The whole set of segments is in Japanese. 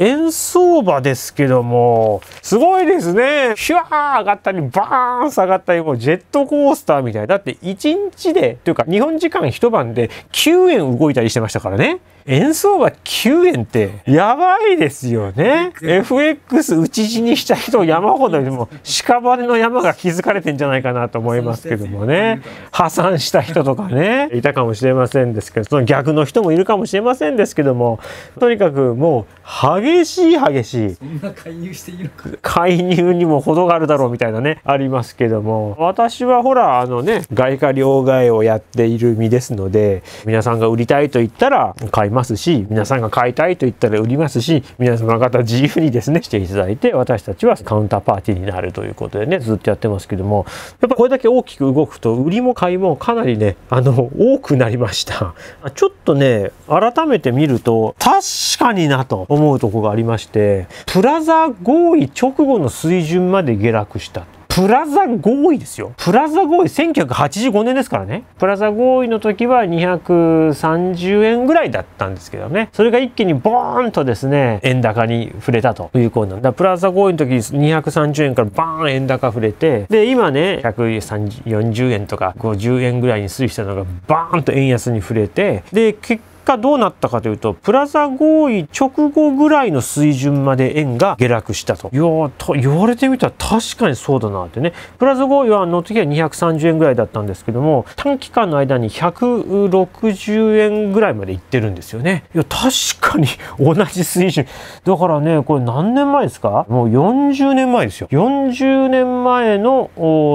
円相場ですけども、すごいですね。ヒュワー上がったり、バーン下がったり、もうジェットコースターみたい。だって1日で、というか日本時間一晩で9円動いたりしてましたからね。円相場9円ってやばいですよね FX 打ち死にした人山ほどでも屍の山が築かれてんじゃないかなと思いますけどもね破産した人とかねいたかもしれませんですけどその逆の人もいるかもしれませんですけどもとにかくもう激しい激しい介入している介入にも程があるだろうみたいなねありますけども私はほらあのね外貨両替をやっている身ですので皆さんが売りたいと言ったら買いますますし皆さんが買いたいと言ったら売りますし皆様方自由にですねしていただいて私たちはカウンターパーティーになるということでねずっとやってますけどもやっぱこれだけ大きく動くと売りも買いもかなりねあの多くなりましたちょっとね改めて見ると確かになと思うとこがありましてプラザ合意直後の水準まで下落したプラザ合意ですよ。プラザ合意、1985年ですからね。プラザ合意の時は230円ぐらいだったんですけどね。それが一気にボーンとですね、円高に触れたというコーなんだ。プラザ合意の時に230円からバーン円高触れて、で、今ね、140円とか50円ぐらいに推移したのがバーンと円安に触れて、で、結果どうなったかというと、プラザ合意直後ぐらいの水準まで円が下落したと。いや言われてみたら確かにそうだなってね。プラザ合意はあの時は230円ぐらいだったんですけども、短期間の間に160円ぐらいまで行ってるんですよね。いや、確かに同じ水準。だからね、これ何年前ですかもう40年前ですよ。40年前の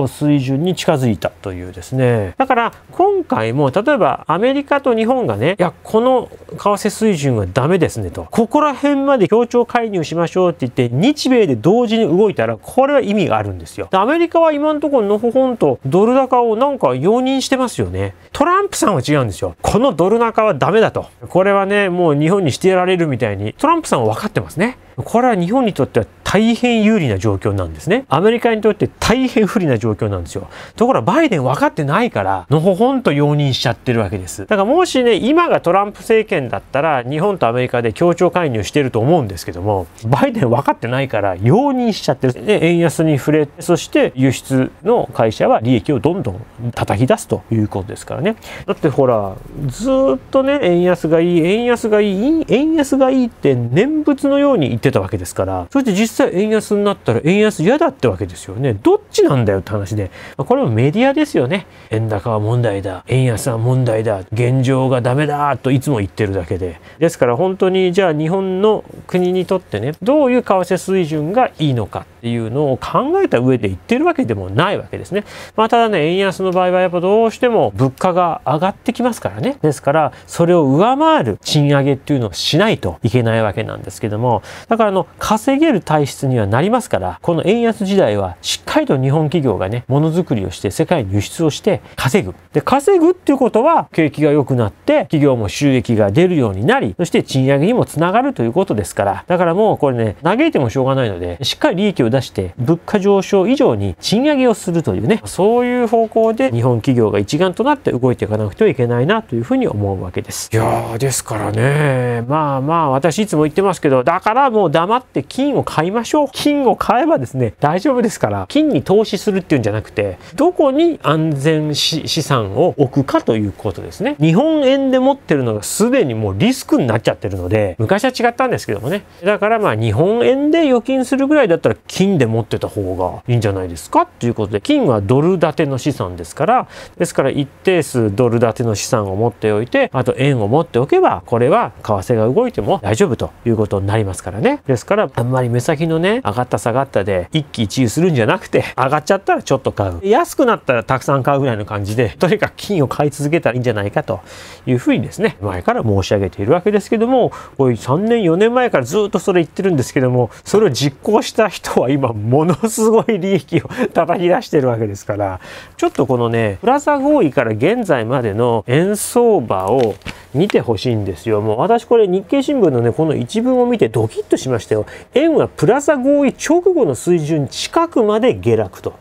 水準に近づいたというですね。だから今回も例えばアメリカと日本がね、いや、このの為替水準はダメですねと。ここら辺まで協調介入しましょうって言って、日米で同時に動いたら、これは意味があるんですよ。アメリカは今のところのほほんとドル高をなんか容認してますよね。トランプさんは違うんですよ。このドル高はダメだと。これはね、もう日本にしてやられるみたいに、トランプさんは分かってますね。これは日本にとっては大変有利な状況なんですね。アメリカにとって大変不利な状況なんですよ。ところがバイデン分かってないから、のほほんと容認しちゃってるわけです。だからもしね、今がトランプ政権だったら、日本とアメリカで協調介入してると思うんですけども、バイデン分かってないから容認しちゃってる。で、円安に触れ、そして輸出の会社は利益をどんどん叩き出すということですからね。だってほら、ずっとね、円安がいい、円安がいい、円安がいいって念仏のように言ってたわけですから、そして実さ円安になったら円安嫌だってわけですよね。どっちなんだよって話で。これもメディアですよね。円高は問題だ。円安は問題だ。現状がダメだといつも言ってるだけで。ですから本当にじゃあ日本の国にとってね、どういう為替水準がいいのかっていうのを考えた上で言ってるわけでもないわけですね。まあただね、円安の場合はやっぱどうしても物価が上がってきますからね。ですからそれを上回る賃上げっていうのをしないといけないわけなんですけども、だからあの、稼げる体出にはなりますから、この円安時代はしっかりと日本企業がね、ものづくりをして世界に輸出をして稼ぐ。で、稼ぐっていうことは景気が良くなって、企業も収益が出るようになり、そして賃上げにもつながるということですから、だからもうこれね、嘆いてもしょうがないので、しっかり利益を出して、物価上昇以上に賃上げをするというね、そういう方向で日本企業が一丸となって動いていかなくてはいけないなというふうに思うわけです。いやー、ですからね、まあまあ、私いつも言ってますけど、だからもう黙って金を買いましょう。金を買えばですね、大丈夫ですから、金に投資するっていうんじゃなくて、どこに安全資産を置くかということですね。日本円で持ってるのがすでにもうリスクになっちゃってるので、昔は違ったんですけどもね。だからまあ日本円で預金するぐらいだったら金で持ってた方がいいんじゃないですかっていうことで、金はドル建ての資産ですから、ですから一定数ドル建ての資産を持っておいて、あと円を持っておけば、これは為替が動いても大丈夫ということになりますからね。ですから、あんまり目先のね上がった下がったで一喜一憂するんじゃなくて上がっちゃったらちょっと買う安くなったらたくさん買うぐらいの感じでとにかく金を買い続けたらいいんじゃないかというふうにですね前から申し上げているわけですけどもこういう3年4年前からずっとそれ言ってるんですけどもそれを実行した人は今ものすごい利益を叩き出してるわけですからちょっとこのねプラザ合意から現在までの円相場を見てほしいんですよ。もう私これ日経新聞のね、この一文を見てドキッとしましたよ。円はプラザ合意直後の水準近くまで下落と。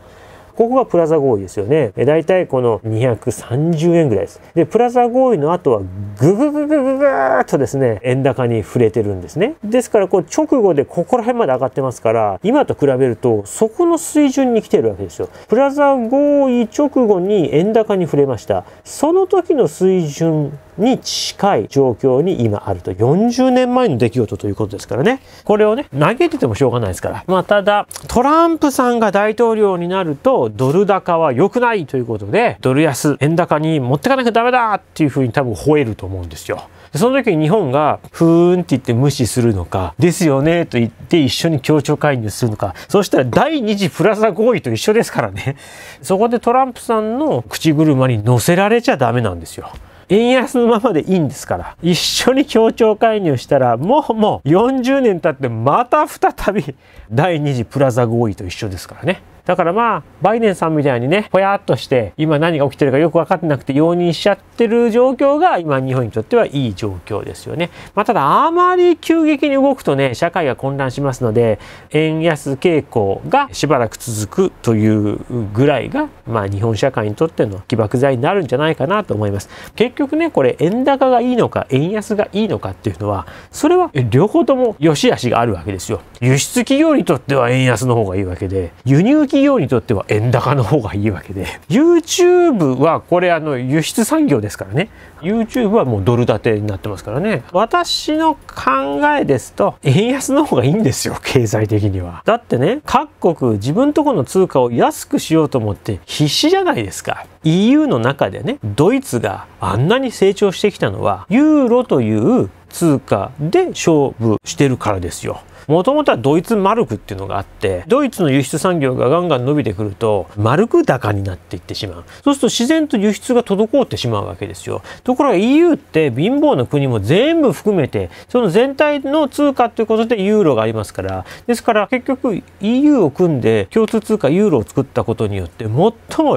ここがプラザ合意ですよね。だいたいこの230円ぐらいです。で、プラザ合意の後はぐぐぐぐぐぐーっとですね、円高に触れてるんですね。ですから、こう直後でここら辺まで上がってますから、今と比べるとそこの水準に来てるわけですよ。プラザ合意直後に円高に触れました。その時の水準に近い状況に今あると。40年前の出来事ということですからね。これをね、投げててもしょうがないですから。まあ、ただ、トランプさんが大統領になると、ドル高は良くないということで、ドル安、円高に持ってかなきゃダメだっていうふうに多分吠えると思うんですよ。その時に日本が、ふーんって言って無視するのか、ですよねと言って一緒に協調介入するのか、そしたら第2次プラザ合意と一緒ですからね。そこでトランプさんの口車に乗せられちゃダメなんですよ。円安のままでいいんですから、一緒に協調介入したら、もうもう40年経ってまた再び第2次プラザ合意と一緒ですからね。だからまあ、バイデンさんみたいにね、ぽやっとして、今何が起きてるかよく分かってなくて容認しちゃってる状況が、今日本にとってはいい状況ですよね。まあ、ただ、あまり急激に動くとね、社会が混乱しますので、円安傾向がしばらく続くというぐらいが、まあ、日本社会にとっての起爆剤になるんじゃないかなと思います。結局ね、これ、円高がいいのか、円安がいいのかっていうのは、それは両方とも良し悪しがあるわけですよ。輸出企業にとっては円安の方がいいわけで、輸入企企業にとっては円高の方がいいわけで YouTube はこれあの輸出産業ですからね YouTube はもうドル建てになってますからね私の考えですと円安の方がいいんですよ経済的にはだってね各国自分とこの通貨を安くしようと思って必死じゃないですか EU の中でねドイツがあんなに成長してきたのはユーロという通貨で勝負してるからですよ。もともとはドイツマルクっていうのがあってドイツの輸出産業がガンガン伸びてくるとマルク高になっていってしまうそうすると自然と輸出が滞ってしまうわけですよところが EU って貧乏な国も全部含めてその全体の通貨ということでユーロがありますからですから結局 EU を組んで共通通貨ユーロを作ったことによって最も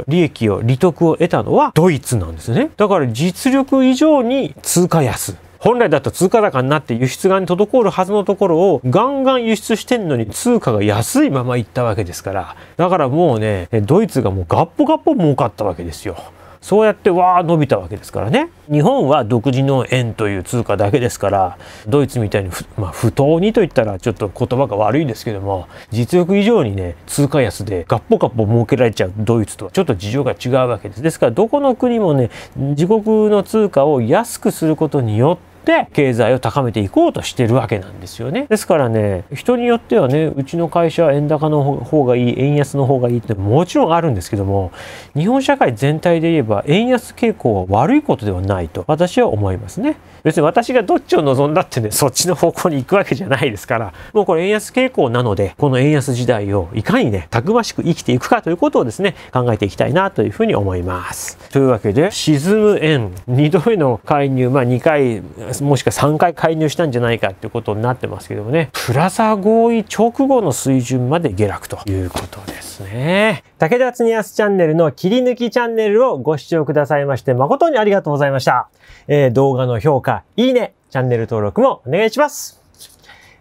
利益を利得を得たのはドイツなんですねだから実力以上に通貨安本来だと通貨高になって輸出側に滞るはずのところをガンガン輸出してんのに通貨が安いままいったわけですからだからもうねドイツがもうガッポガッポ儲かったわけですよ。そうやってわー伸びたわけですからね。日本は独自の円という通貨だけですから、ドイツみたいにまあ、不当にと言ったらちょっと言葉が悪いんですけども、実力以上にね、通貨安でガッポガッポ儲けられちゃうドイツとはちょっと事情が違うわけです。ですから、どこの国もね、自国の通貨を安くすることによって、って経済を高めていこうとしてるわけなんですよね。ですからね、人によってはね、うちの会社は円高の方がいい、円安の方がいいってもちろんあるんですけども、日本社会全体で言えば円安傾向は悪いことではないと私は思いますね。別に私がどっちを望んだってね、そっちの方向に行くわけじゃないですから、もうこれ円安傾向なので、この円安時代をいかにね、たくましく生きていくかということをですね、考えていきたいなというふうに思います。というわけで、沈む円、2度目の介入、まあ2回、もしくは3回介入したんじゃないかっていうことになってますけどもね、プラザ合意直後の水準まで下落ということですね。武田恒すチャンネルの切り抜きチャンネルをご視聴くださいまして誠にありがとうございました。えー、動画の評価、いいね、チャンネル登録もお願いします。